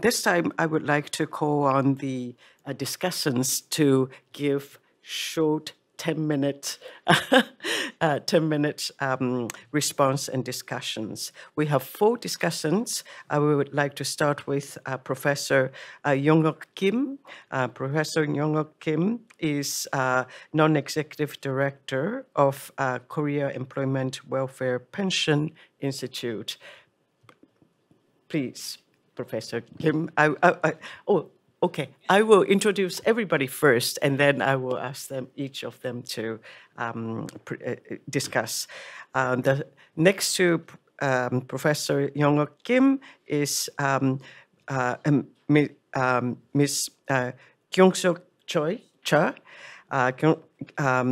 This time, I would like to call on the uh, discussants to give short 10 minute, uh, 10 minute um, response and discussions. We have four discussants. Uh, we would like to start with uh, Professor uh, Yongok Kim. Uh, Professor Yongok Kim is uh, non-executive director of uh, Korea Employment Welfare Pension Institute. Please. Professor Kim. I, I, I, oh, okay. I will introduce everybody first, and then I will ask them each of them to um, uh, discuss. Um, the next to um, Professor Young Kim is um, uh, um, um, Miss Kyung-suk Choi Cha. Uh,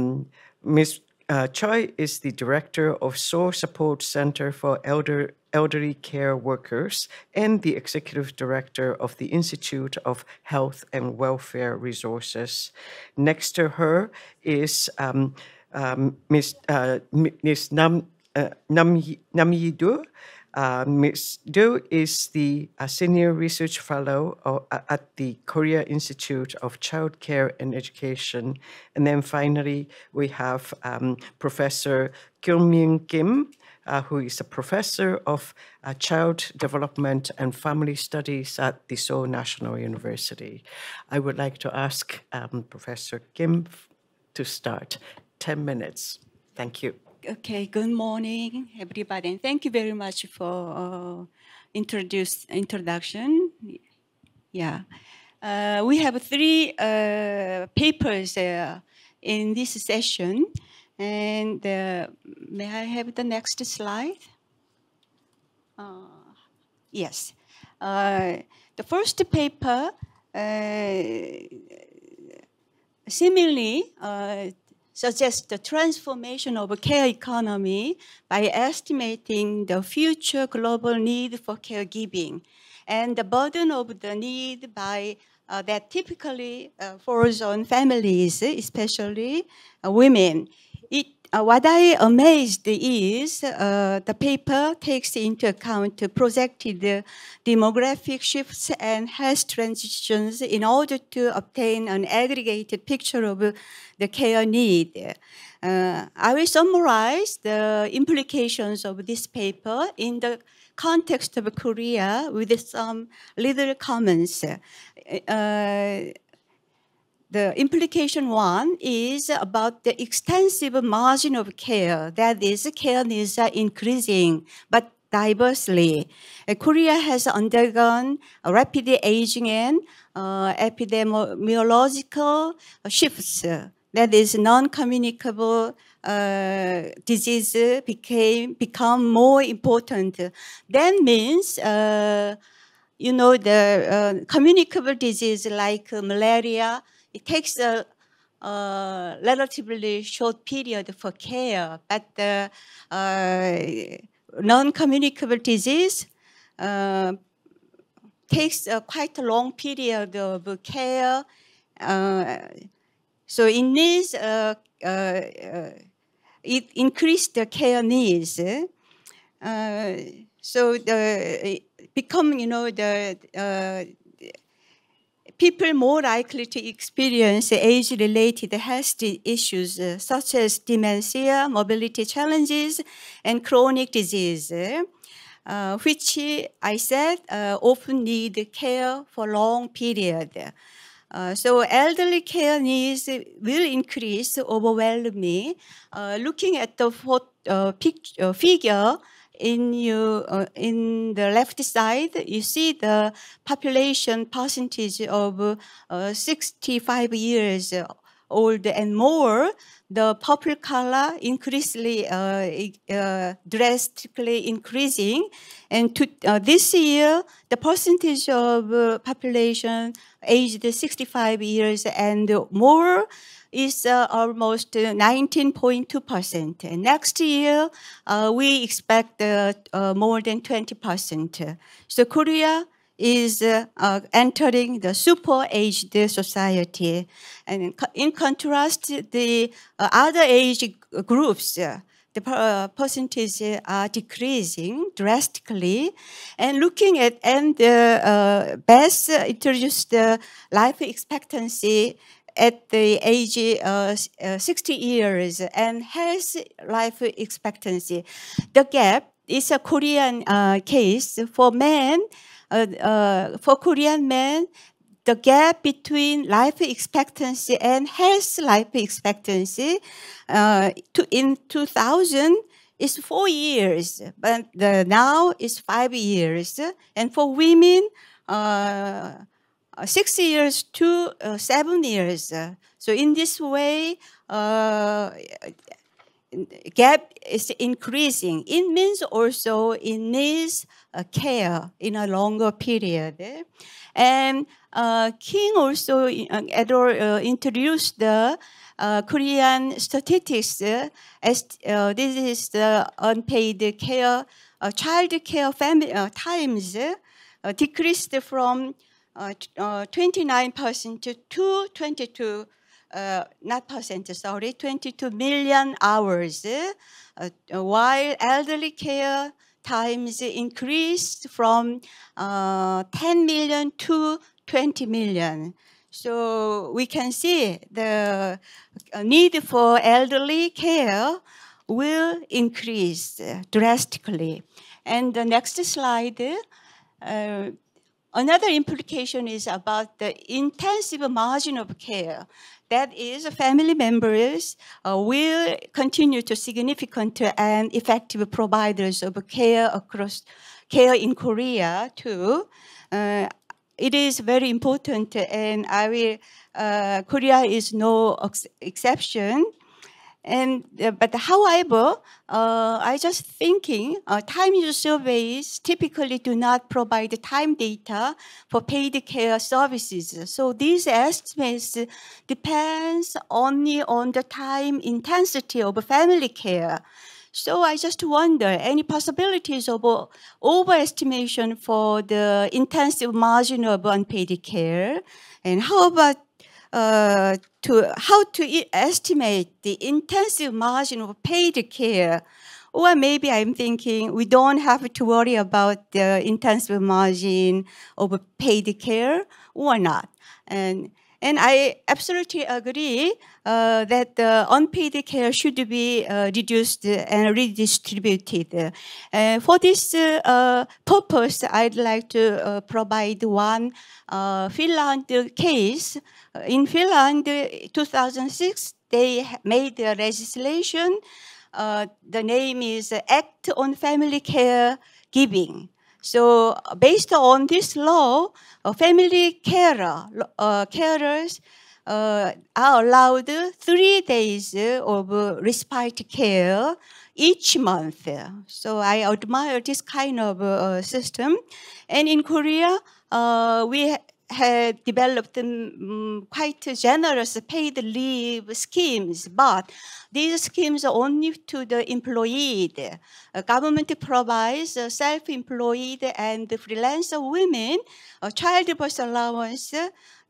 Ms. Uh, Choi is the director of Seoul Support Center for Elder elderly care workers and the executive director of the Institute of Health and Welfare Resources. Next to her is um, um, Ms. Uh, Ms. Nam, uh, Nam, Nam Uh, Ms. Do is the uh, senior research fellow uh, at the Korea Institute of Child Care and Education. And then finally, we have um, Professor Kyungmin Kim, uh, who is a professor of uh, child development and family studies at the Seoul National University. I would like to ask um, Professor Kim to start. 10 minutes. Thank you. Okay, good morning, everybody, and thank you very much for uh, introduce introduction. Yeah. Uh, we have three uh, papers uh, in this session. And uh, may I have the next slide? Uh, yes. Uh, the first paper uh, similarly uh, suggests the transformation of a care economy by estimating the future global need for caregiving and the burden of the need by uh, that typically uh, falls on families, especially uh, women. Uh, what I amazed is uh, the paper takes into account projected demographic shifts and health transitions in order to obtain an aggregated picture of the care need. Uh, I will summarize the implications of this paper in the context of Korea with some little comments. Uh, the implication one is about the extensive margin of care, that is, care needs are increasing, but diversely. Uh, Korea has undergone a rapid aging and uh, epidemiological shifts. That is, non-communicable uh, disease became become more important. That means, uh, you know, the uh, communicable disease like malaria it takes a, a relatively short period for care, but the uh, non-communicable disease uh, takes quite a long period of care. Uh, so in this, it increased the care needs. Eh? Uh, so the become you know the uh, people more likely to experience age-related health issues uh, such as dementia, mobility challenges, and chronic disease, uh, which uh, I said uh, often need care for long period. so elderly care needs will increase overwhelmingly. looking at the figure in you uh, in the left side you see the population percentage of uh, 65 years old and more the purple color increasingly uh, uh drastically increasing and to, uh, this year the percentage of uh, population aged 65 years and more is uh, almost 19.2%. Uh, next year, uh, we expect uh, uh, more than 20%. So Korea is entering the super-aged society. And in, contrast, the other age groups, the percentage are decreasing drastically. And looking at and the uh, best introduced life expectancy at the age of uh, uh, 60 years and health life expectancy. The gap is a Korean uh, case for men, uh, uh, for Korean men, the gap between life expectancy and health life expectancy to, in 2000 is four years, but the, now is five years. And for women, uh, uh, six years to uh, seven years. so in this way, uh, gap is increasing. It means also it needs care in a longer period. And uh, King also uh, introduced the uh, Korean statistics as this is the unpaid care, child care family, times decreased from 29% uh, uh, to 222 uh, not percent, sorry, 22 million hours, uh, while elderly care times increased from uh, 10 million to 20 million. So we can see the uh, need for elderly care will increase drastically. And the next slide, Another implication is about the intensive margin of care. That is, family members uh, will continue to significant and effective providers of care across care in Korea too. Uh, it is very important, and I will. Uh, Korea is no ex exception. And uh, but however, uh, I just thinking uh, time use surveys typically do not provide time data for paid care services. So these estimates depends only on the time intensity of family care. So I just wonder any possibilities of overestimation for the intensive margin of unpaid care, and how about to how to estimate the intensive margin of paid care. Or maybe I'm thinking we don't have to worry about the intensive margin of paid care or not. And and I absolutely agree uh, that the unpaid care should be uh, reduced and redistributed. Uh, for this uh, purpose, I'd like to uh, provide one uh, Finland case. In Finland, 2006, they made a legislation. the name is Act on Family Care Giving. So based on this law, family carer, uh, carers uh, are allowed three days of respite care each month. So I admire this kind of uh, system. And in Korea, uh, we had developed um, quite generous paid leave schemes, but these schemes are only to the employed. Uh, government provides uh, self-employed and freelancer women a uh, childbirth allowance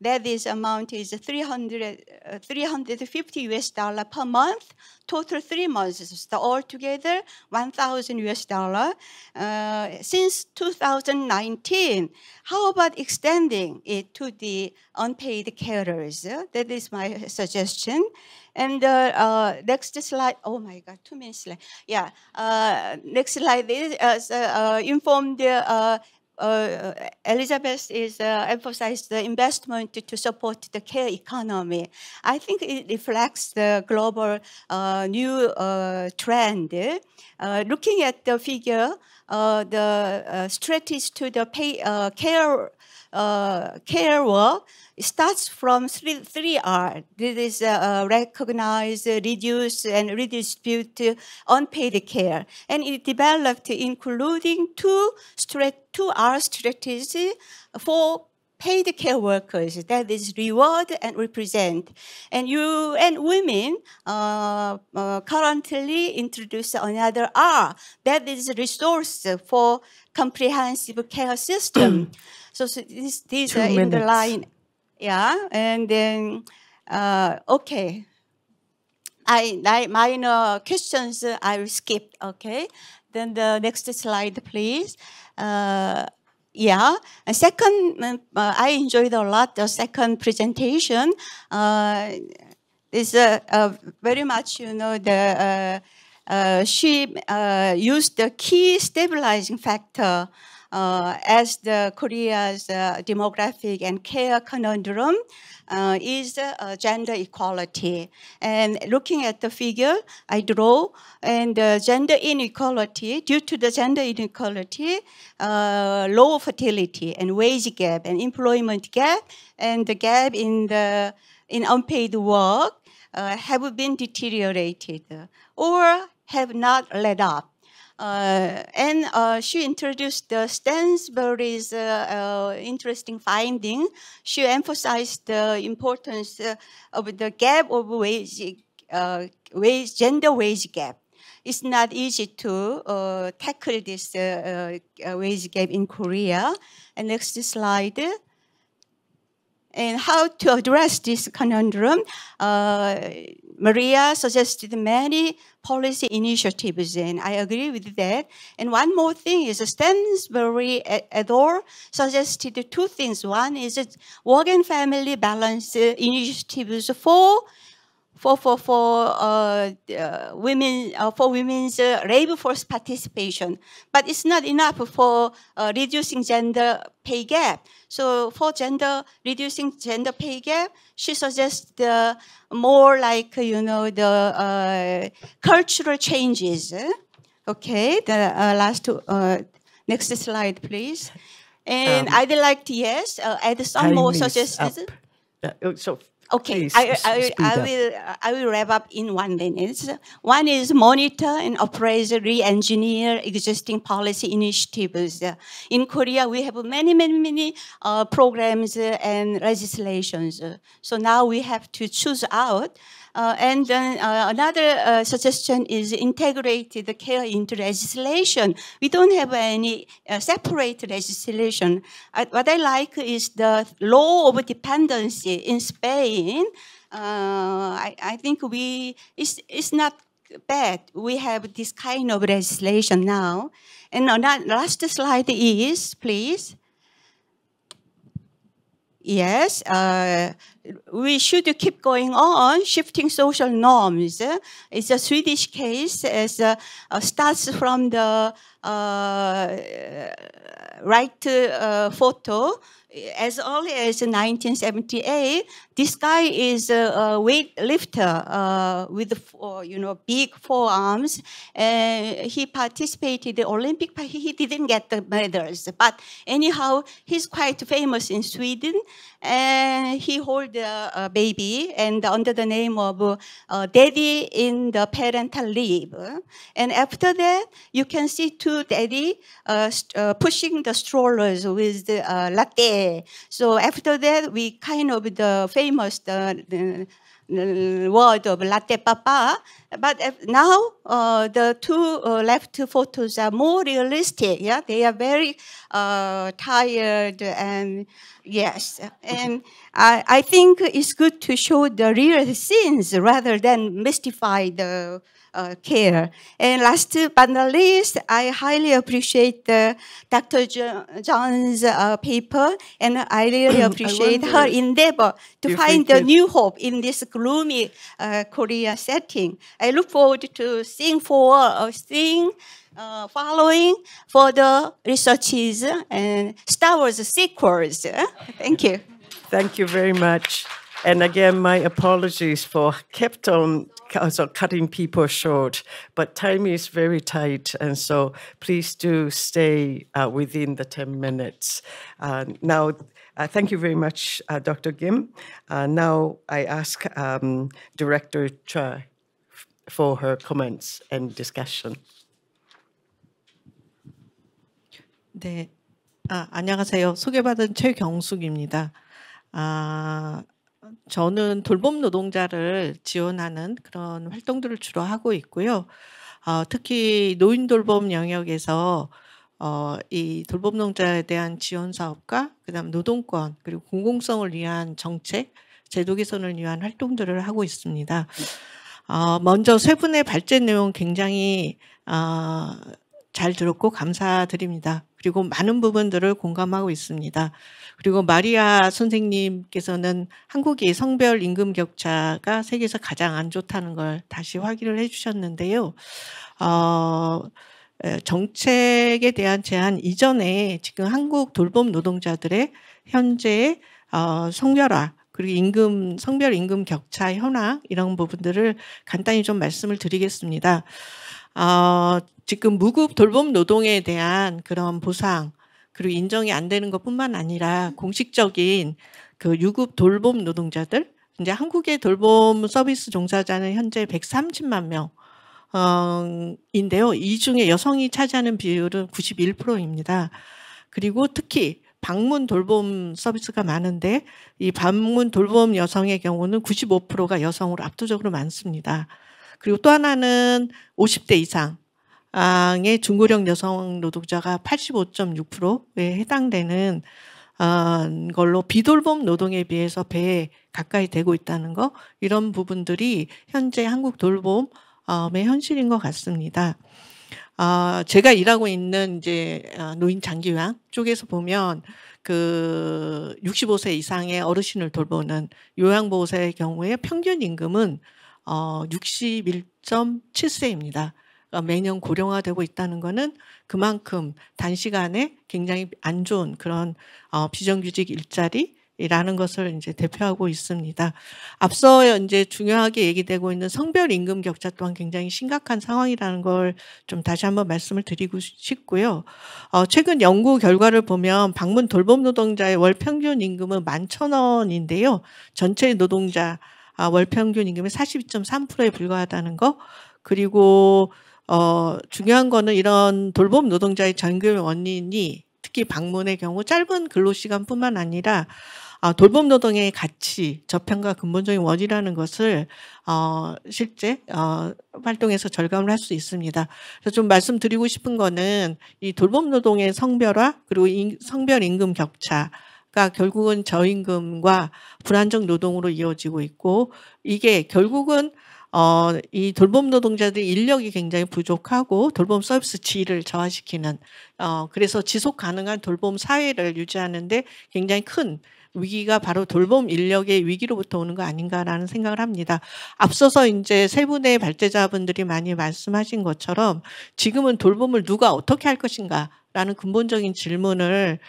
that this amount is 300, uh, 350 US dollar per month, total three months, so altogether 1,000 US dollar uh, since 2019. How about extending it to the unpaid carers? That is my suggestion. And uh, uh, next slide, oh my God, two minutes left. Yeah, uh, next slide is uh, uh, informed uh, uh, uh, Elizabeth is uh, emphasized the investment to support the care economy. I think it reflects the global uh, new uh, trend eh? Uh, looking at the figure, uh, the uh, strategy to the pay, care uh, starts from three, three R. This is uh, recognize, reduce, and redistribute unpaid care. And it developed including two, two R strategies for paid care workers that is reward and represent. And you and women uh, uh, currently introduce another R that is resource for comprehensive care system. so, so this, these Two are minutes. in the line. Yeah, and then, uh, okay. I, I, minor questions I will skip, okay? Then the next slide, please. Uh, yeah. And second, uh, uh, I enjoyed a lot the second presentation. Uh, it's uh, uh, very much, you know, the uh, she used the key stabilizing factor uh, as the Korea's uh, demographic and care conundrum uh, is uh, gender equality. And looking at the figure I draw, and uh, gender inequality, due to the gender inequality, uh, low fertility and wage gap and employment gap and the gap in the in unpaid work have been deteriorated or have not let up. Uh, and uh, she introduced the Stansbury's uh, interesting finding. She emphasized the importance of the gap of wage, wage, gender wage gap it's not easy to uh, tackle this uh, uh, wage gap in Korea. And next slide. And how to address this conundrum? Maria suggested many policy initiatives, and I agree with that. And one more thing is Stansbury et al. suggested two things. One is work and family balance uh, initiatives for for for for uh, uh, women uh, for women's uh, labor force participation, but it's not enough for uh, reducing gender pay gap. So for gender reducing gender pay gap, she suggests more like you know the uh, cultural changes. Okay, the last two, next slide, please. And um, I'd like to yes add some more suggestions. Oh, so Okay, Please, I, I, I, will, I will wrap up in one minute. One is monitor and appraise, re-engineer existing policy initiatives. In Korea, we have many, many, many uh, programs and legislations. So now we have to choose out uh, and then uh, another uh, suggestion is integrated care into legislation. We don't have any uh, separate legislation. Uh, what I like is the law of dependency in Spain. Uh, I, I, think we it's, it's not bad. We have this kind of legislation now. And that last slide is, please yes, uh, we should keep going on shifting social norms. It's a Swedish case as uh, uh starts from the uh, right uh, photo as early as 1978, this guy is a, a weightlifter uh, with four, you know big forearms, and he participated in the Olympic. He didn't get the medals, but anyhow, he's quite famous in Sweden, and he hold a, a baby and under the name of uh, Daddy in the parental leave. And after that, you can see two daddy uh, uh pushing the strollers with the uh, latte so after that, we kind of the famous the, the, the word of latte papa. But now uh, the two uh, left photos are more realistic. Yeah, they are very uh, tired and yes, and I, I think it's good to show the real scenes rather than mystify the uh, care. And last but not least, I highly appreciate Dr. Jo John's uh, paper, and I really appreciate I her endeavor to find a new hope in this gloomy uh, Korea setting. I look forward to seeing for uh, seeing. Uh, following further researches and Star Wars sequels. Thank you. Thank you very much. And again, my apologies for kept on also cutting people short, but time is very tight, and so please do stay uh, within the 10 minutes. Uh, now, uh, thank you very much, uh, Dr. Gim. Uh, now I ask um, Director Cha for her comments and discussion. 네, 아, 안녕하세요. 소개받은 최경숙입니다. 아, 저는 돌봄 노동자를 지원하는 그런 활동들을 주로 하고 있고요. 어, 특히 노인 돌봄 영역에서 어, 이 돌봄 노동자에 대한 지원 사업과 그다음 노동권 그리고 공공성을 위한 정책, 제도 개선을 위한 활동들을 하고 있습니다. 어, 먼저 세 분의 발제 내용 굉장히 어, 잘 들었고 감사드립니다. 그리고 많은 부분들을 공감하고 있습니다. 그리고 마리아 선생님께서는 한국의 성별 임금 격차가 세계에서 가장 안 좋다는 걸 다시 확인을 해주셨는데요. 어, 정책에 대한 제안 이전에 지금 한국 돌봄 노동자들의 현재 어, 성별화 그리고 임금 성별 임금 격차 현황 이런 부분들을 간단히 좀 말씀을 드리겠습니다. 어, 지금 무급 돌봄 노동에 대한 그런 보상 그리고 인정이 안 되는 것뿐만 아니라 공식적인 그 유급 돌봄 노동자들 이제 한국의 돌봄 서비스 종사자는 현재 130만 명. 어, 인데요. 이 중에 여성이 차지하는 비율은 91%입니다. 그리고 특히 방문 돌봄 서비스가 많은데 이 방문 돌봄 여성의 경우는 95%가 여성으로 압도적으로 많습니다. 그리고 또 하나는 50대 이상의 중고령 여성 노동자가 85.6%에 해당되는 어, 걸로 비돌봄 노동에 비해서 배에 가까이 되고 있다는 거 이런 부분들이 현재 한국 돌봄의 현실인 것 같습니다. 어, 제가 일하고 있는 이제 어, 노인 장기요양 쪽에서 보면 그 65세 이상의 어르신을 돌보는 요양보호사의 경우에 평균 임금은 어, 6 1 7세입니다 매년 고령화되고 있다는 것은 그만큼 단시간에 굉장히 안 좋은 그런 어, 비정규직 일자리 라는 것을 이제 대표하고 있습니다. 앞서 이제 중요하게 얘기되고 있는 성별 임금 격차 또한 굉장히 심각한 상황이라는 걸 좀 다시 한번 말씀을 드리고 싶고요. 어, 최근 연구 결과를 보면 방문 돌봄 노동자의 월 평균 임금은 11,000원인데요. 전체 노동자 아, 월평균 임금의 42.3%에 불과하다는 거 그리고 어, 중요한 거는 이런 돌봄 노동자의 잔금 원인이 특히 방문의 경우 짧은 근로시간뿐만 아니라 아, 돌봄 노동의 가치, 저평가 근본적인 원이라는 인 것을 어, 실제 어, 활동에서 절감을 할 수 있습니다. 그래서 좀 말씀드리고 싶은 거는 이 돌봄 노동의 성별화 그리고 인, 성별 임금 격차 그러니까 결국은 저임금과 불안정 노동으로 이어지고 있고 이게 결국은 어, 이 돌봄 노동자들 인력이 굉장히 부족하고 돌봄 서비스 질을 저하시키는 어, 그래서 지속 가능한 돌봄 사회를 유지하는데 굉장히 큰 위기가 바로 돌봄 인력의 위기로부터 오는 거 아닌가라는 생각을 합니다. 앞서서 이제 세 분의 발제자분들이 많이 말씀하신 것처럼 지금은 돌봄을 누가 어떻게 할 것인가라는 근본적인 질문을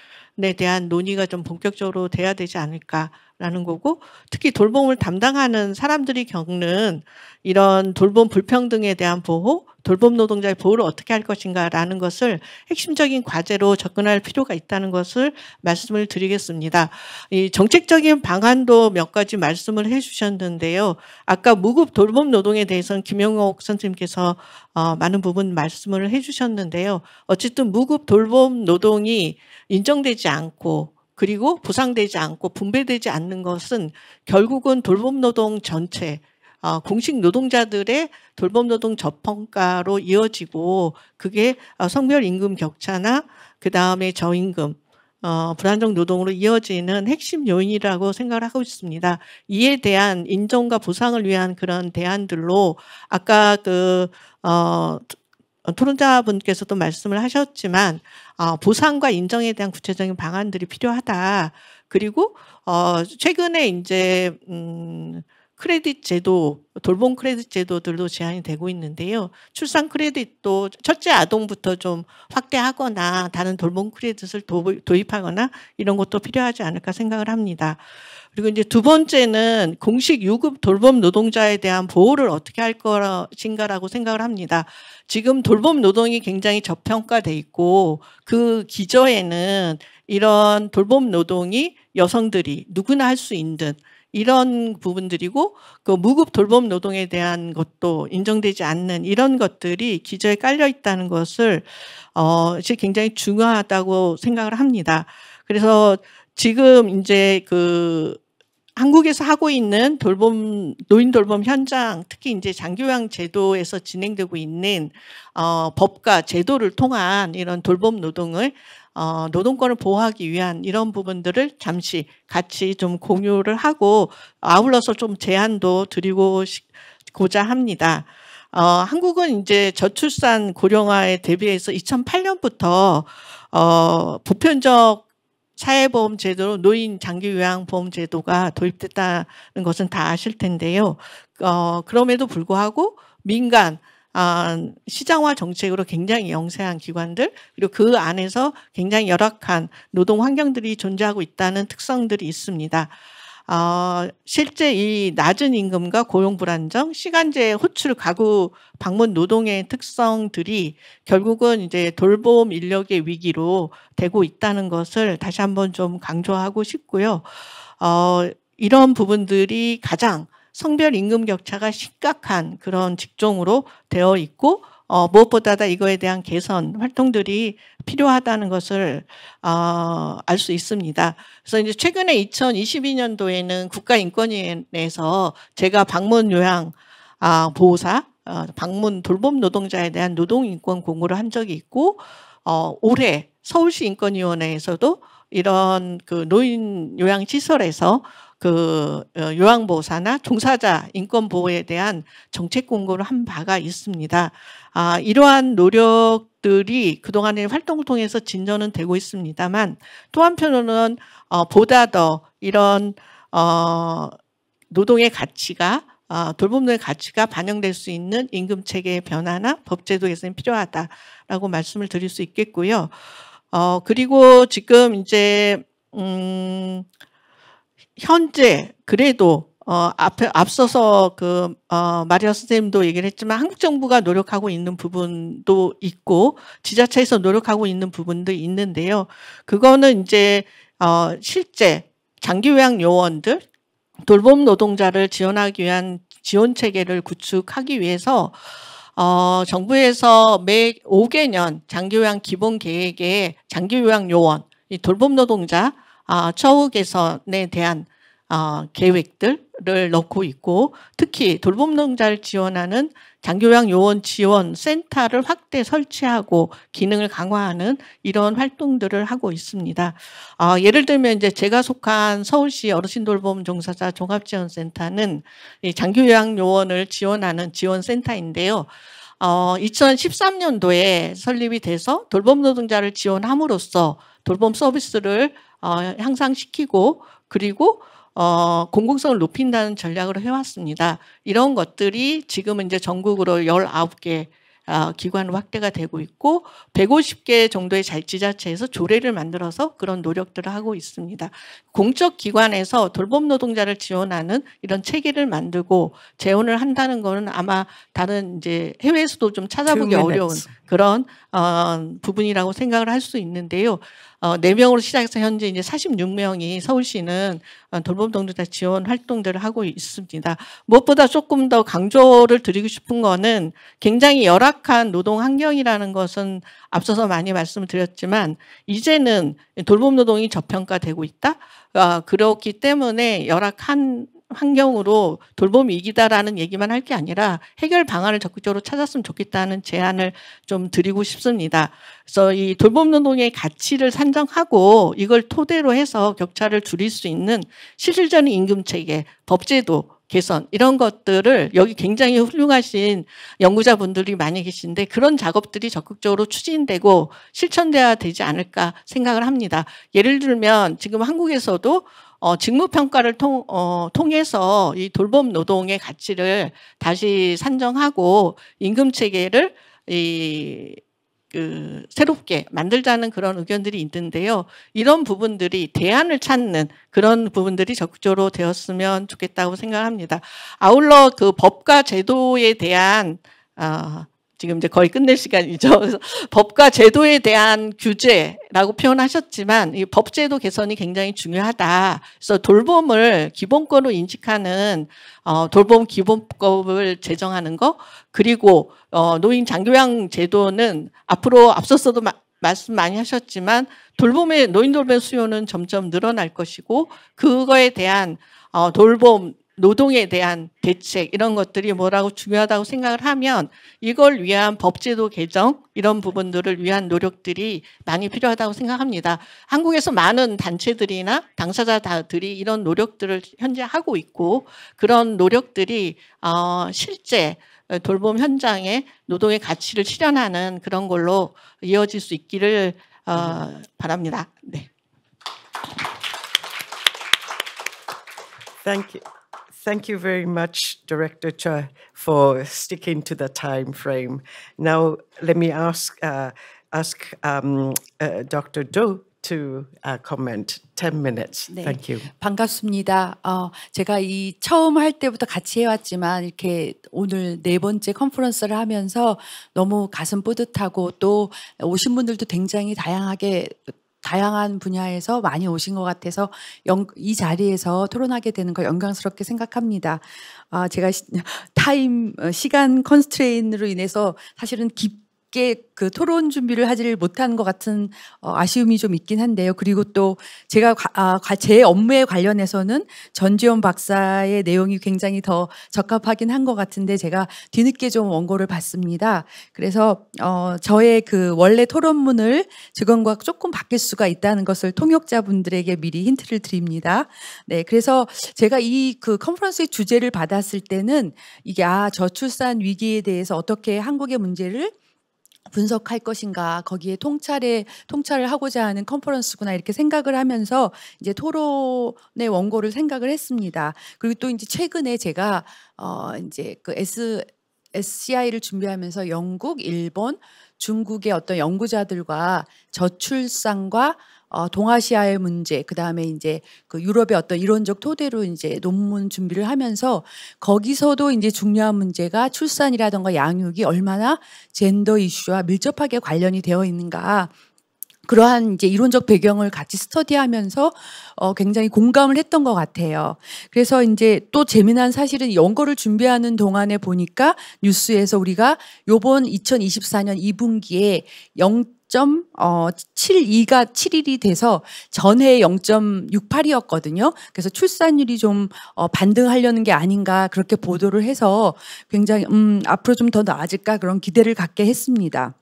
에 대한 논의가 좀 본격적으로 돼야 되지 않을까. 라는 거고 특히 돌봄을 담당하는 사람들이 겪는 이런 돌봄 불평등에 대한 보호, 돌봄 노동자의 보호를 어떻게 할 것인가라는 것을 핵심적인 과제로 접근할 필요가 있다는 것을 말씀을 드리겠습니다. 이 정책적인 방안도 몇 가지 말씀을 해주셨는데요. 아까 무급 돌봄 노동에 대해서는 김영옥 선생님께서 어, 많은 부분 말씀을 해주셨는데요. 어쨌든 무급 돌봄 노동이 인정되지 않고 그리고 보상되지 않고 분배되지 않는 것은 결국은 돌봄 노동 전체 어, 공식 노동자들의 돌봄 노동 저평가로 이어지고 그게 어, 성별 임금 격차나 그 다음에 저임금 어, 불안정 노동으로 이어지는 핵심 요인이라고 생각을 하고 있습니다. 이에 대한 인정과 보상을 위한 그런 대안들로 아까 그 어, 어, 토론자분께서도 말씀을 하셨지만 어, 보상과 인정에 대한 구체적인 방안들이 필요하다. 그리고 어, 최근에 이제 음, 크레딧 제도, 돌봄 크레딧 제도들도 제한이 되고 있는데요. 출산 크레딧도 첫째 아동부터 좀 확대하거나 다른 돌봄 크레딧을 도입하거나 이런 것도 필요하지 않을까 생각을 합니다. 그리고 이제 두 번째는 공식 유급 돌봄 노동자에 대한 보호를 어떻게 할 것인가라고 생각을 합니다. 지금 돌봄 노동이 굉장히 저평가돼 있고 그 기저에는 이런 돌봄 노동이 여성들이 누구나 할 수 있는 이런 부분들이고 그 무급 돌봄 노동에 대한 것도 인정되지 않는 이런 것들이 기저에 깔려 있다는 것을 어 이제 굉장히 중요하다고 생각을 합니다. 그래서 지금 이제 그 한국에서 하고 있는 돌봄 노인 돌봄 현장 특히 이제 장교양 제도에서 진행되고 있는 어 법과 제도를 통한 이런 돌봄 노동을 어, 노동권을 보호하기 위한 이런 부분들을 잠시 같이 좀 공유를 하고 아울러서 좀 제안도 드리고 고자 합니다. 어, 한국은 이제 저출산 고령화에 대비해서 2008년부터 어, 보편적 사회보험 제도로 노인 장기 요양 보험 제도가 도입됐다는 것은 다 아실 텐데요. 어, 그럼에도 불구하고 민간 아, 시장화 정책으로 굉장히 영세한 기관들 그리고 그 안에서 굉장히 열악한 노동 환경들이 존재하고 있다는 특성들이 있습니다. 어, 실제 이 낮은 임금과 고용 불안정, 시간제 호출 가구 방문 노동의 특성들이 결국은 이제 돌봄 인력의 위기로 되고 있다는 것을 다시 한번 좀 강조하고 싶고요. 어, 이런 부분들이 가장 성별 임금 격차가 심각한 그런 직종으로 되어 있고 어, 무엇보다 다 이거에 대한 개선 활동들이 필요하다는 것을 어, 알 수 있습니다. 그래서 이제 최근에 2022년도에는 국가인권위원회에서 제가 방문 요양 아, 보호사 어, 방문 돌봄 노동자에 대한 노동인권 공고를 한 적이 있고 어, 올해 서울시 인권위원회에서도 이런 그 노인 요양시설에서 그 어, 요양보호사나 종사자 인권 보호에 대한 정책 공고를 한 바가 있습니다. 아, 이러한 노력들이 그동안의 활동을 통해서 진전은 되고 있습니다만 또 한편으로는 어, 보다 더 이런 어, 노동의 가치가 어, 돌봄의 가치가 반영될 수 있는 임금 체계의 변화나 법제도에선는 필요하다라고 말씀을 드릴 수 있겠고요. 어, 그리고 지금 이제 음, 현재 그래도 어, 앞, 에 앞서서 그, 어, 마리아 선생님도 얘기를 했지만 한국 정부가 노력하고 있는 부분도 있고 지자체에서 노력하고 있는 부분도 있는데요. 그거는 이제, 어, 실제 장기요양 요원들, 돌봄 노동자를 지원하기 위한 지원 체계를 구축하기 위해서 어, 정부에서 매 5개년 장기요양 기본 계획에 장기요양 요원, 이 돌봄 노동자, 아, 저우 개선에 대한 아, 계획들을 넣고 있고 특히 돌봄농자를 지원하는 장교양 요원 지원 센터를 확대 설치하고 기능을 강화하는 이런 활동들을 하고 있습니다. 어, 예를 들면 이제 제가 속한 서울시 어르신 돌봄 종사자 종합지원센터는 이 장교양 요원을 지원하는 지원 센터인데요. 어, 2013년도에 설립이 돼서 돌봄 노동자를 지원함으로써 돌봄 서비스를 어, 향상시키고 그리고 어, 공공성을 높인다는 전략으로 해왔습니다. 이런 것들이 지금은 이제 전국으로 1 9개 아, 기관 확대가 되고 있고 150개 정도의 자치자체에서 조례를 만들어서 그런 노력들을 하고 있습니다. 공적 기관에서 돌봄 노동자를 지원하는 이런 체계를 만들고 재원을 한다는 거는 아마 다른 이제 해외에서도 좀 찾아보기 어려운 그런 어, 부분이라고 생각을 할 수 있는데요. 어, 4명으로 시작해서 현재 이제 46명이 서울시는 어, 돌봄 동조자 지원 활동들을 하고 있습니다. 무엇보다 조금 더 강조를 드리고 싶은 거는 굉장히 열악한 노동 환경이라는 것은 앞서서 많이 말씀을 드렸지만 이제는 돌봄 노동이 저평가되고 있다. 어, 그렇기 때문에 열악한 환경으로 돌봄이 이기다라는 얘기만 할 게 아니라 해결 방안을 적극적으로 찾았으면 좋겠다는 제안을 좀 드리고 싶습니다. 그래서 이 돌봄 노동의 가치를 산정하고 이걸 토대로 해서 격차를 줄일 수 있는 실질적인 임금 체계, 법제도 개선 이런 것들을 여기 굉장히 훌륭하신 연구자분들이 많이 계신데 그런 작업들이 적극적으로 추진되고 실천돼야 되지 않을까 생각을 합니다. 예를 들면 지금 한국에서도 어, 직무평가를 통, 어, 통해서 이 돌봄 노동의 가치를 다시 산정하고 임금 체계를 이, 그, 새롭게 만들자는 그런 의견들이 있는데요. 이런 부분들이 대안을 찾는 그런 부분들이 적극적으로 되었으면 좋겠다고 생각합니다. 아울러 그 법과 제도에 대한, 어, 지금 이제 거의 끝낼 시간이죠. 그래서 법과 제도에 대한 규제라고 표현하셨지만 이 법제도 개선이 굉장히 중요하다. 그래서 돌봄을 기본권으로 인식하는 어, 돌봄 기본법을 제정하는 거 그리고 어, 노인 장교양 제도는 앞으로 앞서서도 마, 말씀 많이 하셨지만 돌봄의 노인 돌봄 수요는 점점 늘어날 것이고 그거에 대한 어, 돌봄 노동에 대한 대책 이런 것들이 뭐라고 중요하다고 생각을 하면 이걸 위한 법제도 개정 이런 부분들을 위한 노력들이 많이 필요하다고 생각합니다. 한국에서 많은 단체들이나 당사자들이 이런 노력들을 현재 하고 있고 그런 노력들이 어 실제 돌봄 현장에 노동의 가치를 실현하는 그런 걸로 이어질 수 있기를 어 바랍니다. 네. Thank you. Thank you very much, Director Choi, for sticking to the time frame. Now, let me ask, uh, ask um, uh, Dr. Do to uh, comment. 10 minutes. 네, Thank you. 반갑습니다. 어, 제가 이 처음 할 때부터 같이 해왔지만 이렇게 오늘 네 번째 컨퍼런스를 하면서 너무 가슴 뿌듯하고 또 오신 분들도 굉장히 다양하게 다양한 분야에서 많이 오신 것 같아서 영, 이 자리에서 토론하게 되는 걸 영광스럽게 생각합니다. 아, 제가 시, 타임 어, 시간 컨스트레인으로 인해서 사실은 깊 깊게 그 토론 준비를 하지를 못한 것 같은 어, 아쉬움이 좀 있긴 한데요. 그리고 또 제가 아, 제 업무에 관련해서는 전지현 박사의 내용이 굉장히 더 적합하긴 한 것 같은데 제가 뒤늦게 좀 원고를 봤습니다. 그래서 어, 저의 그 원래 토론문을 직원과 조금 바뀔 수가 있다는 것을 통역자분들에게 미리 힌트를 드립니다. 네, 그래서 제가 이 그 컨퍼런스의 주제를 받았을 때는 이게 아 저출산 위기에 대해서 어떻게 한국의 문제를 분석할 것인가 거기에 통찰에 통찰을 하고자 하는 컨퍼런스구나 이렇게 생각을 하면서 이제 토론의 원고를 생각을 했습니다. 그리고 또 이제 최근에 제가 어 이제 그 S SCI를 준비하면서 영국, 일본, 중국의 어떤 연구자들과 저출산과 어, 동아시아의 문제, 그 다음에 이제 그 유럽의 어떤 이론적 토대로 이제 논문 준비를 하면서 거기서도 이제 중요한 문제가 출산이라던가 양육이 얼마나 젠더 이슈와 밀접하게 관련이 되어 있는가. 그러한 이제 이론적 배경을 같이 스터디하면서 어 굉장히 공감을 했던 것 같아요. 그래서 이제 또 재미난 사실은 연거를 준비하는 동안에 보니까 뉴스에서 우리가 요번 2024년 2분기에 0. 0.72가 어, 7일이 돼서 전해 0.68이었거든요. 그래서 출산율이 좀 어, 반등하려는 게 아닌가 그렇게 보도를 해서 굉장히 음, 앞으로 좀 더 나아질까 그런 기대를 갖게 했습니다.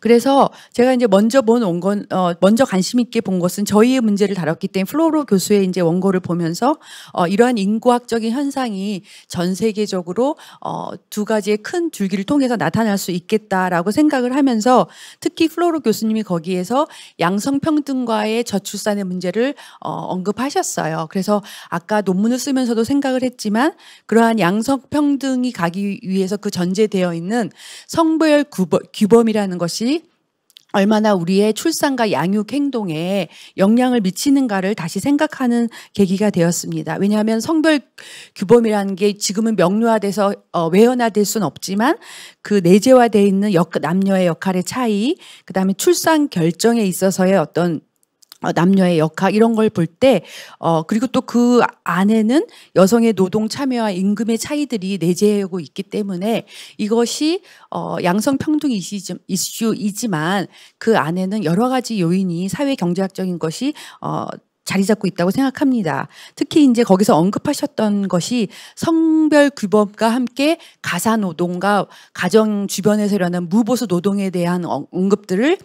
그래서 제가 이제 먼저 본온 건, 어, 먼저 관심 있게 본 것은 저희의 문제를 다뤘기 때문에 플로로 교수의 이제 원고를 보면서 어, 이러한 인구학적인 현상이 전 세계적으로 어, 두 가지의 큰 줄기를 통해서 나타날 수 있겠다라고 생각을 하면서 특히 플로로 교수님이 거기에서 양성평등과의 저출산의 문제를 어, 언급하셨어요. 그래서 아까 논문을 쓰면서도 생각을 했지만 그러한 양성평등이 가기 위해서 그 전제되어 있는 성별 규범이라는 것 것이 얼마나 우리의 출산과 양육 행동에 영향을 미치는가를 다시 생각하는 계기가 되었습니다. 왜냐하면 성별 규범이라는 게 지금은 명료화돼서 어, 외연화될 수는 없지만 그내재화되어 있는 역, 남녀의 역할의 차이, 그 다음에 출산 결정에 있어서의 어떤 어, 남녀의 역학 이런 걸 볼 때 어, 그리고 또 그 안에는 여성의 노동 참여와 임금의 차이들이 내재하고 있기 때문에 이것이 어, 양성 평등 이슈이지만 그 안에는 여러 가지 요인이 사회 경제학적인 것이 어, 자리 잡고 있다고 생각합니다. 특히 이제 거기서 언급하셨던 것이 성별 규범과 함께 가사 노동과 가정 주변에서 일어나는 무보수 노동에 대한 언급들을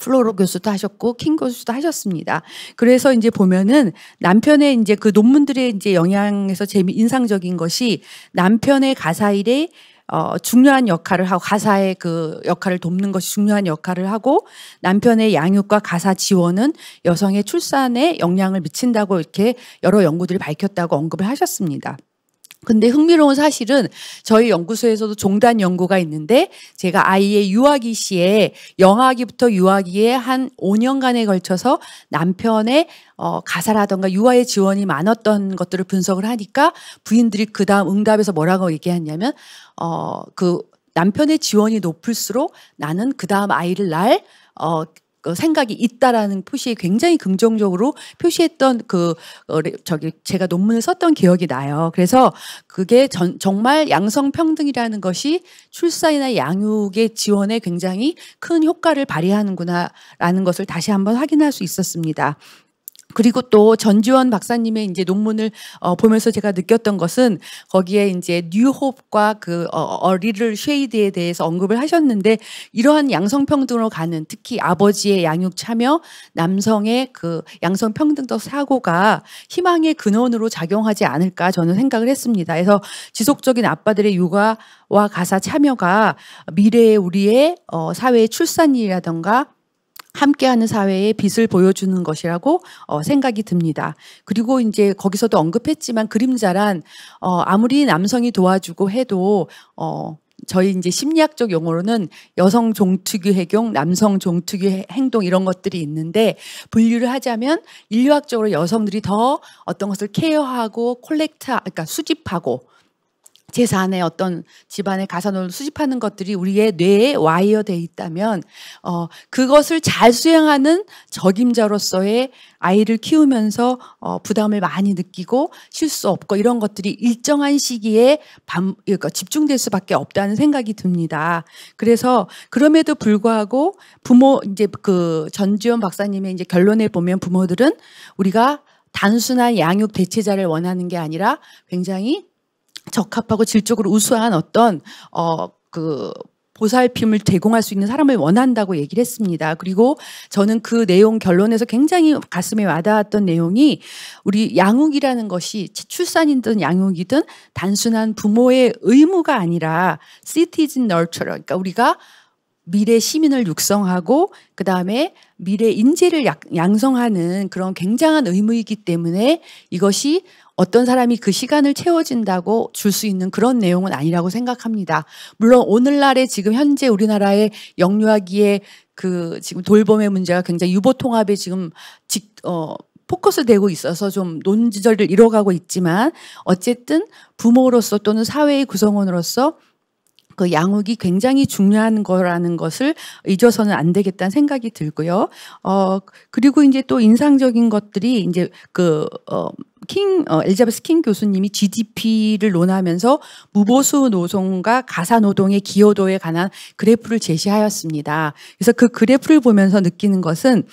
플로로 교수도 하셨고 킹 교수도 하셨습니다. 그래서 이제 보면은 남편의 이제 그 논문들의 이제 영향에서 재미 인상적인 것이 남편의 가사일에 어, 중요한 역할을 하고 가사의 그 역할을 돕는 것이 중요한 역할을 하고 남편의 양육과 가사 지원은 여성의 출산에 영향을 미친다고 이렇게 여러 연구들이 밝혔다고 언급을 하셨습니다. 근데 흥미로운 사실은 저희 연구소에서도 종단 연구가 있는데 제가 아이의 유아기 시에 영아기부터 유아기에 한 5년간에 걸쳐서 남편의 어, 가사라던가 유아의 지원이 많았던 것들을 분석을 하니까 부인들이 그 다음 응답에서 뭐라고 얘기했냐면 어, 그 남편의 지원이 높을수록 나는 그 다음 아이를 날 어, 어, 생각이 있다라는 표시에 굉장히 긍정적으로 표시했던 그 어, 저기 제가 논문을 썼던 기억이 나요. 그래서 그게 전, 정말 양성 평등이라는 것이 출산이나 양육의 지원에 굉장히 큰 효과를 발휘하는구나라는 것을 다시 한번 확인할 수 있었습니다. 그리고 또 전지원 박사님의 이제 논문을 어, 보면서 제가 느꼈던 것은 거기에 이제 뉴홉과 그 어, 리를 쉐이드에 대해서 언급을 하셨는데 이러한 양성평등으로 가는 특히 아버지의 양육 참여, 남성의 그 양성평등적 사고가 희망의 근원으로 작용하지 않을까 저는 생각을 했습니다. 그래서 지속적인 아빠들의 육아와 가사 참여가 미래의 우리의 어, 사회의 출산이라던가 함께하는 사회에 빛을 보여주는 것이라고 어, 생각이 듭니다. 그리고 이제 거기서도 언급했지만 그림자란 어, 아무리 남성이 도와주고 해도 어, 저희 이제 심리학적 용어로는 여성 종특유 해경, 남성 종특유 행동 이런 것들이 있는데 분류를 하자면 인류학적으로 여성들이 더 어떤 것을 케어하고 콜렉트, 그러니까 수집하고 제사 안에 어떤 집안에 가사노를 수집하는 것들이 우리의 뇌에 와이어돼 있다면 어, 그것을 잘 수행하는 적임자로서의 아이를 키우면서 어, 부담을 많이 느끼고 쉴 수 없고 이런 것들이 일정한 시기에 밤, 그러니까 집중될 수밖에 없다는 생각이 듭니다. 그래서 그럼에도 불구하고 부모 이제 그 전지현 박사님의 이제 결론을 보면 부모들은 우리가 단순한 양육 대체자를 원하는 게 아니라 굉장히 적합하고 질적으로 우수한 어떤 어 그 보살핌을 제공할 수 있는 사람을 원한다고 얘기를 했습니다. 그리고 저는 그 내용 결론에서 굉장히 가슴에 와닿았던 내용이 우리 양육이라는 것이 출산이든 양육이든 단순한 부모의 의무가 아니라 시티즌 널처 e 그러니까 우리가 미래 시민을 육성하고 그 다음에 미래 인재를 양성하는 그런 굉장한 의무이기 때문에 이것이 어떤 사람이 그 시간을 채워진다고 줄 수 있는 그런 내용은 아니라고 생각합니다. 물론 오늘날에 지금 현재 우리나라의 영유아기의 그 지금 돌봄의 문제가 굉장히 유보 통합에 지금 직, 어, 포커스 되고 있어서 좀 논지절을 이뤄가고 있지만 어쨌든 부모로서 또는 사회의 구성원으로서 그 양육이 굉장히 중요한 거라는 것을 잊어서는 안 되겠다는 생각이 들고요. 어 그리고 이제 또 인상적인 것들이 이제 그 어 킹 어, 엘자베스 킹 교수님이 GDP를 논하면서 무보수 노동과 가사 노동의 기여도에 관한 그래프를 제시하였습니다. 그래서 그 그래프를 보면서 느끼는 것은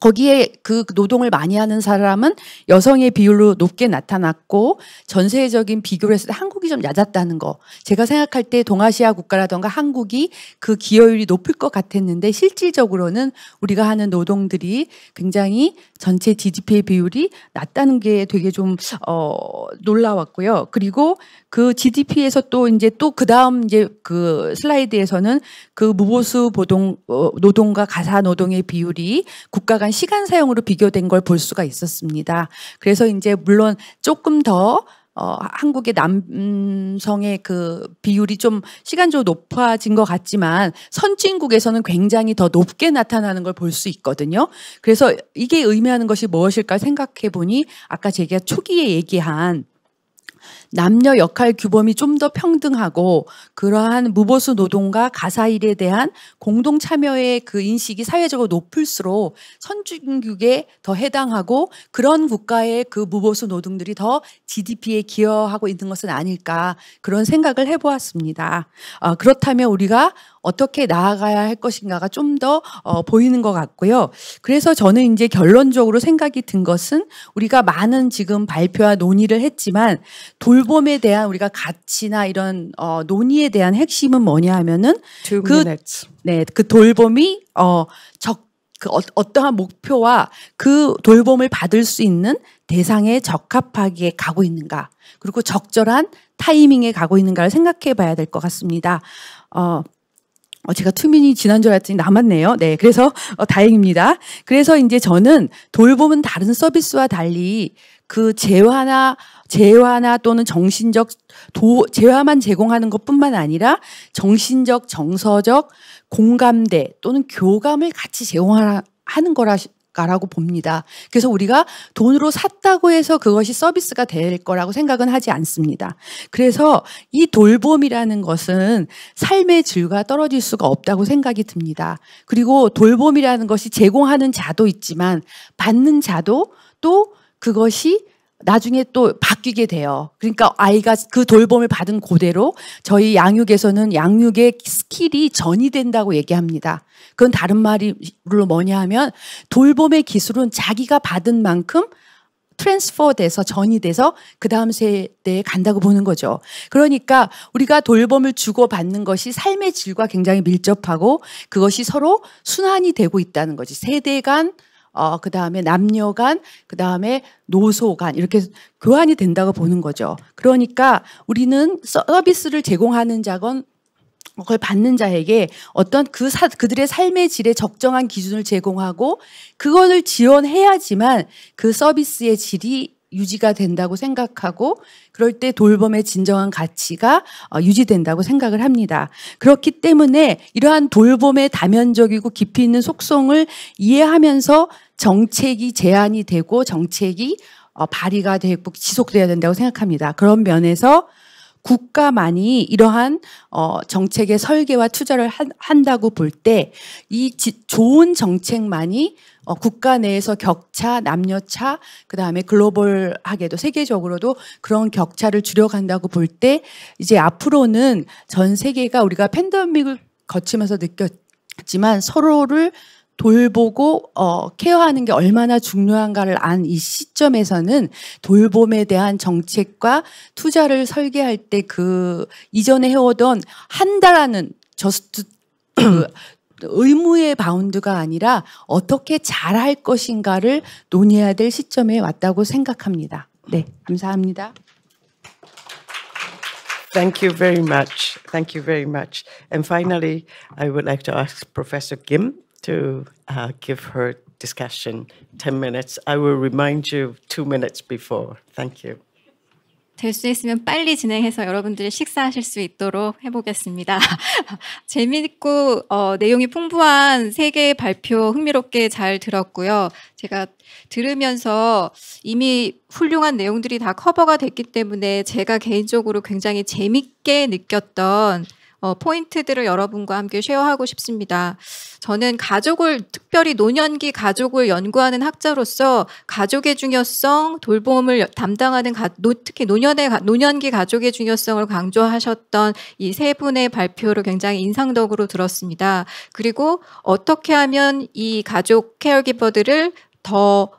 거기에 그 노동을 많이 하는 사람은 여성의 비율로 높게 나타났고 전세적인 비교를 했을 때 한국이 좀 낮았다는 거. 제가 생각할 때 동아시아 국가라던가 한국이 그 기여율이 높을 것 같았는데 실질적으로는 우리가 하는 노동들이 굉장히 전체 GDP의 비율이 낮다는 게 되게 좀, 어, 놀라웠고요. 그리고 그 GDP에서 또 이제 또 그 다음 이제 그 슬라이드에서는 그 무보수 보동 어, 노동과 가사 노동의 비율이 국가 간 시간 사용으로 비교된 걸 볼 수가 있었습니다. 그래서 이제 물론 조금 더 어, 한국의 남성의 그 비율이 좀 시간적으로 높아진 것 같지만 선진국에서는 굉장히 더 높게 나타나는 걸 볼 수 있거든요. 그래서 이게 의미하는 것이 무엇일까 생각해 보니 아까 제가 초기에 얘기한 남녀 역할 규범이 좀 더 평등하고 그러한 무보수 노동과 가사일에 대한 공동 참여의 그 인식이 사회적으로 높을수록 선진국에 더 해당하고 그런 국가의 그 무보수 노동들이 더 GDP에 기여하고 있는 것은 아닐까 그런 생각을 해보았습니다. 어, 그렇다면 우리가 어떻게 나아가야 할 것인가가 좀더 어, 보이는 것 같고요. 그래서 저는 이제 결론적으로 생각이 든 것은 우리가 많은 지금 발표와 논의를 했지만 돌 돌봄에 대한 우리가 가치나 이런 어, 논의에 대한 핵심은 뭐냐 하면은 그, 네, 그 돌봄이 어, 적, 그 어, 어떠한 목표와 그 돌봄을 받을 수 있는 대상에 적합하게 가고 있는가 그리고 적절한 타이밍에 가고 있는가를 생각해 봐야 될 것 같습니다. 어, 어, 제가 투민이 지난주에 했더니 남았네요. 네. 그래서, 어, 다행입니다. 그래서 이제 저는 돌봄은 다른 서비스와 달리 그 재화나 재화나 또는 정신적 도 재화만 제공하는 것뿐만 아니라 정신적 정서적 공감대 또는 교감을 같이 제공하는 거라고 봅니다. 그래서 우리가 돈으로 샀다고 해서 그것이 서비스가 될 거라고 생각은 하지 않습니다. 그래서 이 돌봄이라는 것은 삶의 질과 떨어질 수가 없다고 생각이 듭니다. 그리고 돌봄이라는 것이 제공하는 자도 있지만 받는 자도 또 그것이 나중에 또 바뀌게 돼요. 그러니까 아이가 그 돌봄을 받은 고대로 저희 양육에서는 양육의 스킬이 전이 된다고 얘기합니다. 그건 다른 말로 뭐냐 하면 돌봄의 기술은 자기가 받은 만큼 트랜스퍼 돼서 전이 돼서 그 다음 세대에 간다고 보는 거죠. 그러니까 우리가 돌봄을 주고받는 것이 삶의 질과 굉장히 밀접하고 그것이 서로 순환이 되고 있다는 거지. 세대 간 어, 그 다음에 남녀 간, 그 다음에 노소 간, 이렇게 교환이 된다고 보는 거죠. 그러니까 우리는 서비스를 제공하는 자건 그걸 받는 자에게 어떤 그 사, 그들의 삶의 질에 적정한 기준을 제공하고 그거를 지원해야지만 그 서비스의 질이 유지가 된다고 생각하고 그럴 때 돌봄의 진정한 가치가 어, 유지된다고 생각을 합니다. 그렇기 때문에 이러한 돌봄의 다면적이고 깊이 있는 속성을 이해하면서 정책이 제한이 되고 정책이 어, 발휘가 되고 지속돼야 된다고 생각합니다. 그런 면에서 국가만이 이러한 어, 정책의 설계와 투자를 한, 다고 볼 때 이 좋은 정책만이 어, 국가 내에서 격차, 남녀차, 그 다음에 글로벌하게도 세계적으로도 그런 격차를 줄여간다고 볼 때 이제 앞으로는 전 세계가 우리가 팬데믹을 거치면서 느꼈지만 서로를 돌보고 어, 케어하는 게 얼마나 중요한가를 안 이 시점에서는 돌봄에 대한 정책과 투자를 설계할 때 그 이전에 해오던 한 달하는 저스트 그 의무의 바운드가 아니라 어떻게 잘할 것인가를 논의해야 될 시점에 왔다고 생각합니다. 네, 감사합니다. Thank you very much. Thank you very much. And finally, I would like to ask Professor Kim to uh, give her discussion 10 minutes. I will remind you two minutes before. Thank you. 될수 있으면 빨리 진행해서 여러분들이 식사하실 수 있도록 해보겠습니다. 재미있고 어, 내용이 풍부한 세개 발표 흥미롭게 잘 들었고요. 제가 들으면서 이미 훌륭한 내용들이 다 커버가 됐기 때문에 제가 개인적으로 굉장히 재밌게 느꼈던 어, 포인트들을 여러분과 함께 쉐어하고 싶습니다. 저는 가족을 특별히 노년기 가족을 연구하는 학자로서 가족의 중요성, 돌봄을 담당하는 가, 노, 특히 노년의 노년기 가족의 중요성을 강조하셨던 이 세 분의 발표를 굉장히 인상적으로 들었습니다. 그리고 어떻게 하면 이 가족 케어기버들을 더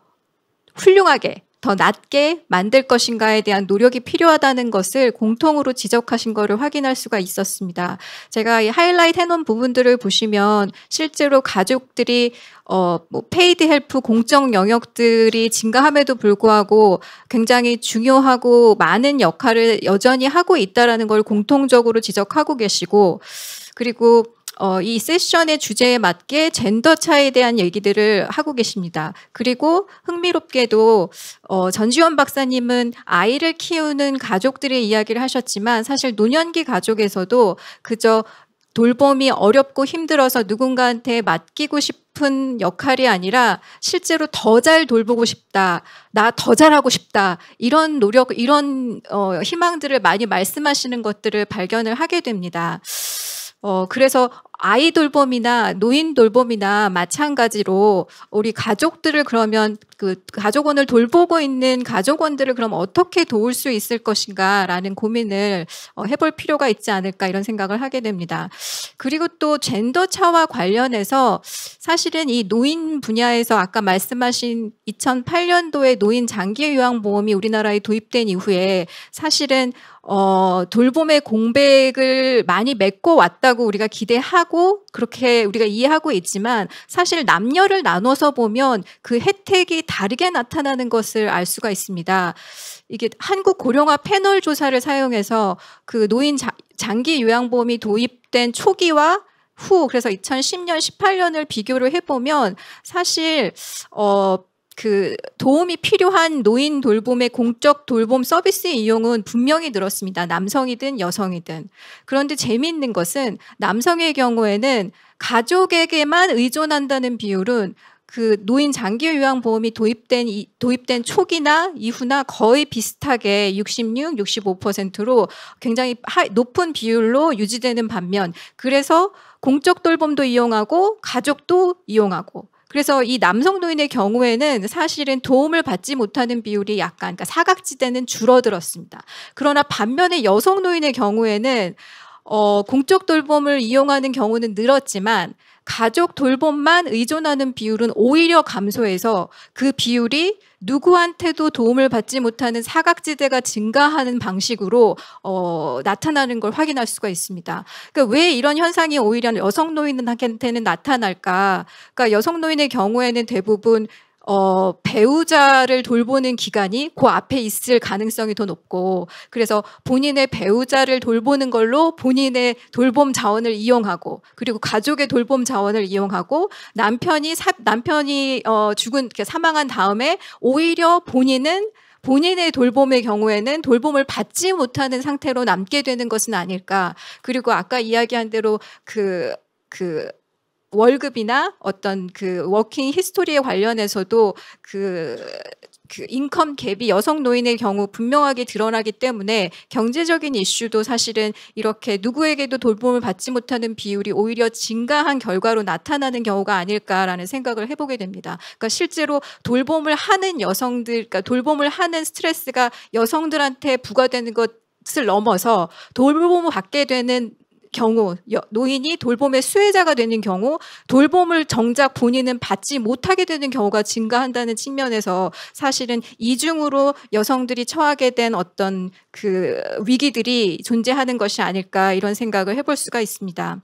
훌륭하게 더 낮게 만들 것인가에 대한 노력이 필요하다는 것을 공통으로 지적하신 것을 확인할 수가 있었습니다. 제가 이 하이라이트 해놓은 부분들을 보시면 실제로 가족들이 어, 뭐, 페이드 헬프 공적 영역들이 증가함에도 불구하고 굉장히 중요하고 많은 역할을 여전히 하고 있다라는 걸 공통적으로 지적하고 계시고, 그리고 어, 이 세션의 주제에 맞게 젠더 차에 대한 얘기들을 하고 계십니다. 그리고 흥미롭게도 어, 전지원 박사님은 아이를 키우는 가족들의 이야기를 하셨지만 사실 노년기 가족에서도 그저 돌봄이 어렵고 힘들어서 누군가한테 맡기고 싶은 역할이 아니라 실제로 더 잘 돌보고 싶다, 나 더 잘하고 싶다, 이런 노력, 이런 어, 희망들을 많이 말씀하시는 것들을 발견을 하게 됩니다. 어, 그래서 아이 돌봄이나 노인 돌봄이나 마찬가지로 우리 가족들을 그러면 그 가족원을 돌보고 있는 가족원들을 그럼 어떻게 도울 수 있을 것인가라는 고민을 어, 해볼 필요가 있지 않을까 이런 생각을 하게 됩니다. 그리고 또 젠더 차와 관련해서 사실은 이 노인 분야에서 아까 말씀하신 2008년도에 노인 장기 요양 보험이 우리나라에 도입된 이후에 사실은 어, 돌봄의 공백을 많이 메꿔 왔다고 우리가 기대하고 하고 그렇게 우리가 이해하고 있지만 사실 남녀를 나눠서 보면 그 혜택이 다르게 나타나는 것을 알 수가 있습니다. 이게 한국 고령화 패널 조사를 사용해서 그 노인 자, 장기 요양보험이 도입된 초기와 후 그래서 2010년 18년을 비교를 해보면 사실 어그 도움이 필요한 노인 돌봄의 공적 돌봄 서비스 이용은 분명히 늘었습니다. 남성이든 여성이든. 그런데 재미있는 것은 남성의 경우에는 가족에게만 의존한다는 비율은 그 노인 장기 요양 보험이 도입된 이, 도입된 초기나 이후나 거의 비슷하게 66, 65%로 굉장히 하, 높은 비율로 유지되는 반면 그래서 공적 돌봄도 이용하고 가족도 이용하고 그래서 이 남성 노인의 경우에는 사실은 도움을 받지 못하는 비율이 약간 그러니까 사각지대는 줄어들었습니다. 그러나 반면에 여성 노인의 경우에는 어, 공적 돌봄을 이용하는 경우는 늘었지만 가족 돌봄만 의존하는 비율은 오히려 감소해서 그 비율이 누구한테도 도움을 받지 못하는 사각지대가 증가하는 방식으로 어, 나타나는 걸 확인할 수가 있습니다. 그러니까 왜 이런 현상이 오히려 여성 노인한테는 나타날까? 그러니까 여성 노인의 경우에는 대부분 어, 배우자를 돌보는 기간이 그 앞에 있을 가능성이 더 높고 그래서 본인의 배우자를 돌보는 걸로 본인의 돌봄 자원을 이용하고 그리고 가족의 돌봄 자원을 이용하고 남편이 사, 남편이 어, 죽은 이렇게 사망한 다음에 오히려 본인은 본인의 돌봄의 경우에는 돌봄을 받지 못하는 상태로 남게 되는 것은 아닐까. 그리고 아까 이야기한 대로 그, 그, 월급이나 어떤 그 워킹 히스토리에 관련해서도 그, 그 인컴 갭이 여성 노인의 경우 분명하게 드러나기 때문에 경제적인 이슈도 사실은 이렇게 누구에게도 돌봄을 받지 못하는 비율이 오히려 증가한 결과로 나타나는 경우가 아닐까라는 생각을 해보게 됩니다. 그러니까 실제로 돌봄을 하는 여성들, 그러니까 돌봄을 하는 스트레스가 여성들한테 부과되는 것 것을 넘어서 돌봄을 받게 되는 경우 노인이 돌봄의 수혜자가 되는 경우 돌봄을 정작 본인은 받지 못하게 되는 경우가 증가한다는 측면에서 사실은 이중으로 여성들이 처하게 된 어떤 그 위기들이 존재하는 것이 아닐까 이런 생각을 해볼 수가 있습니다.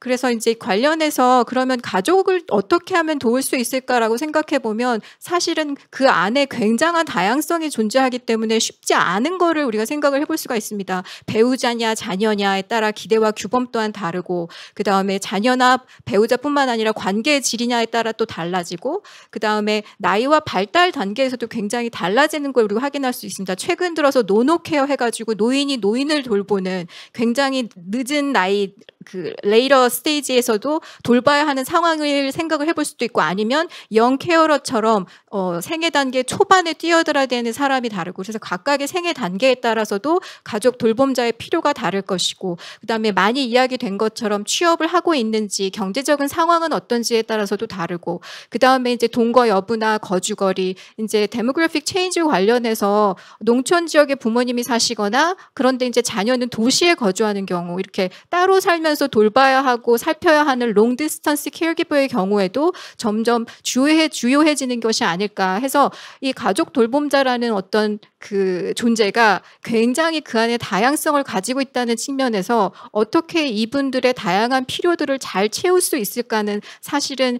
그래서 이제 관련해서 그러면 가족을 어떻게 하면 도울 수 있을까라고 생각해 보면 사실은 그 안에 굉장한 다양성이 존재하기 때문에 쉽지 않은 거를 우리가 생각을 해볼 수가 있습니다. 배우자냐 자녀냐에 따라 기대와 규범 또한 다르고 그 다음에 자녀나 배우자뿐만 아니라 관계의 질이냐에 따라 또 달라지고 그 다음에 나이와 발달 단계에서도 굉장히 달라지는 걸 우리가 확인할 수 있습니다. 최근 들어서 노노케어 해가지고 노인이 노인을 돌보는 굉장히 늦은 나이 그 레이러 스테이지에서도 돌봐야 하는 상황을 생각을 해볼 수도 있고 아니면 영 케어러처럼 어, 생애 단계 초반에 뛰어들어야 되는 사람이 다르고 그래서 각각의 생애 단계에 따라서도 가족 돌봄자의 필요가 다를 것이고 그다음에 많이 이야기된 것처럼 취업을 하고 있는지 경제적인 상황은 어떤지에 따라서도 다르고 그다음에 이제 동거 여부나 거주거리 이제 데모그래픽 체인지 관련해서 농촌 지역에 부모님이 사시거나 그런데 이제 자녀는 도시에 거주하는 경우 이렇게 따로 살면서 돌봐야 하고 하고 살펴야 하는 롱디스턴스 케어기버의 경우에도 점점 주요해 주요해지는 것이 아닐까 해서 이 가족 돌봄자라는 어떤 그 존재가 굉장히 그 안에 다양성을 가지고 있다는 측면에서 어떻게 이분들의 다양한 필요들을 잘 채울 수 있을까는 사실은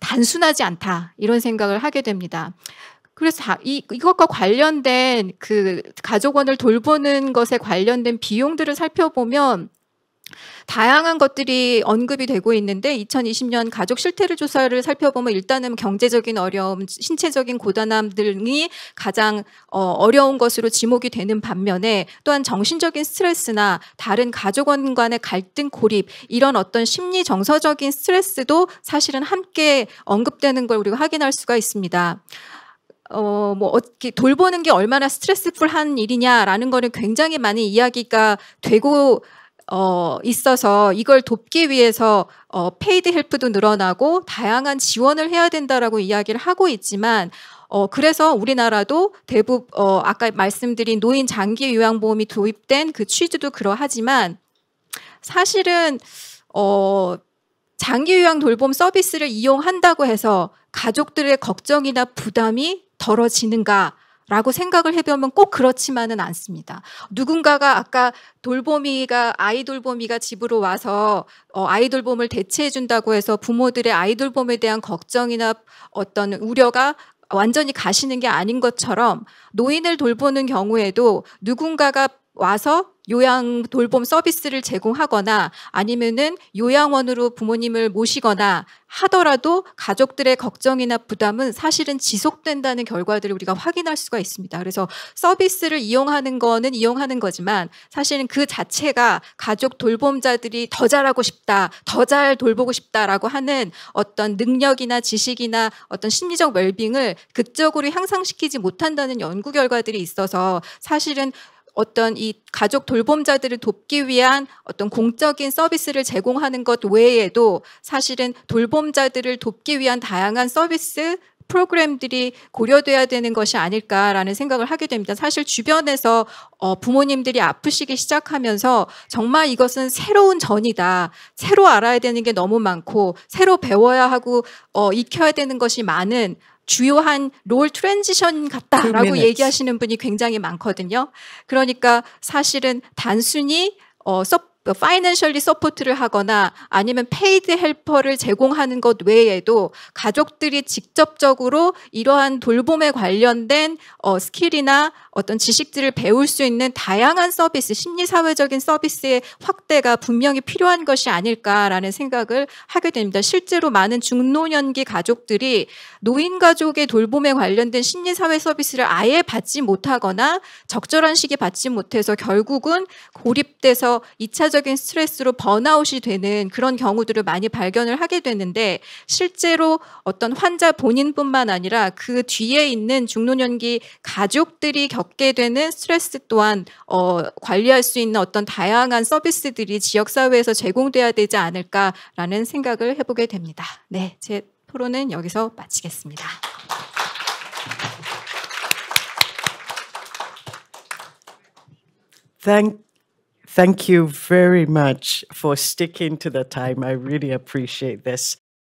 단순하지 않다 이런 생각을 하게 됩니다. 그래서 이, 이것과 관련된 그 가족원을 돌보는 것에 관련된 비용들을 살펴보면 다양한 것들이 언급이 되고 있는데 2020년 가족 실태를 조사를 살펴보면 일단은 경제적인 어려움, 신체적인 고단함 등이 가장 어, 려운 것으로 지목이 되는 반면에 또한 정신적인 스트레스나 다른 가족원 간의 갈등 고립 이런 어떤 심리 정서적인 스트레스도 사실은 함께 언급되는 걸 우리가 확인할 수가 있습니다. 어, 뭐, 어떻게 돌보는 게 얼마나 스트레스풀한 일이냐라는 거는 굉장히 많이 이야기가 되고 어, 있어서 이걸 돕기 위해서 어, 페이드 헬프도 늘어나고 다양한 지원을 해야 된다라고 이야기를 하고 있지만 어, 그래서 우리나라도 대부분 어, 아까 말씀드린 노인 장기 요양보험이 도입된 그 취지도 그러하지만 사실은 어, 장기 요양 돌봄 서비스를 이용한다고 해서 가족들의 걱정이나 부담이 덜어지는가 라고 생각을 해보면 꼭 그렇지만은 않습니다. 누군가가 아까 돌보미가 아이 돌보미가 집으로 와서 어, 아이 돌봄을 대체해 준다고 해서 부모들의 아이 돌봄에 대한 걱정이나 어떤 우려가 완전히 가시는 게 아닌 것처럼 노인을 돌보는 경우에도 누군가가 와서 요양 돌봄 서비스를 제공하거나 아니면은 요양원으로 부모님을 모시거나 하더라도 가족들의 걱정이나 부담은 사실은 지속된다는 결과들을 우리가 확인할 수가 있습니다. 그래서 서비스를 이용하는 거는 이용하는 거지만 사실은 그 자체가 가족 돌봄자들이 더 잘하고 싶다, 더 잘 돌보고 싶다라고 하는 어떤 능력이나 지식이나 어떤 심리적 웰빙을 극적으로 향상시키지 못한다는 연구 결과들이 있어서 사실은 어떤 이 가족 돌봄자들을 돕기 위한 어떤 공적인 서비스를 제공하는 것 외에도 사실은 돌봄자들을 돕기 위한 다양한 서비스 프로그램들이 고려돼야 되는 것이 아닐까라는 생각을 하게 됩니다. 사실 주변에서 어, 부모님들이 아프시기 시작하면서 정말 이것은 새로운 전이다. 새로 알아야 되는 게 너무 많고 새로 배워야 하고 어, 익혀야 되는 것이 많은 주요한 롤 트랜지션 같다라고 얘기하시는 분이 굉장히 많거든요. 그러니까 사실은 단순히 어, 서, 파이낸셜리 서포트를 하거나 아니면 페이드 헬퍼를 제공하는 것 외에도 가족들이 직접적으로 이러한 돌봄에 관련된 어, 스킬이나 어떤 지식들을 배울 수 있는 다양한 서비스, 심리사회적인 서비스의 확대가 분명히 필요한 것이 아닐까라는 생각을 하게 됩니다. 실제로 많은 중노년기 가족들이 노인 가족의 돌봄에 관련된 심리사회 서비스를 아예 받지 못하거나 적절한 시기에 받지 못해서 결국은 고립돼서 2차적인 스트레스로 번아웃이 되는 그런 경우들을 많이 발견을 하게 되는데 실제로 어떤 환자 본인뿐만 아니라 그 뒤에 있는 중노년기 가족들이 겪 겪게 되는 스트레스 또한 어, 관리할 수 있는 어떤 다양한 서비스들이 지역사회에서 제공돼야 되지 않을까라는 생각을 해보게 됩니다. 네, 제 토론은 여기서 마치겠습니다. t thank you very much for sticking to the time. I really appreciate this.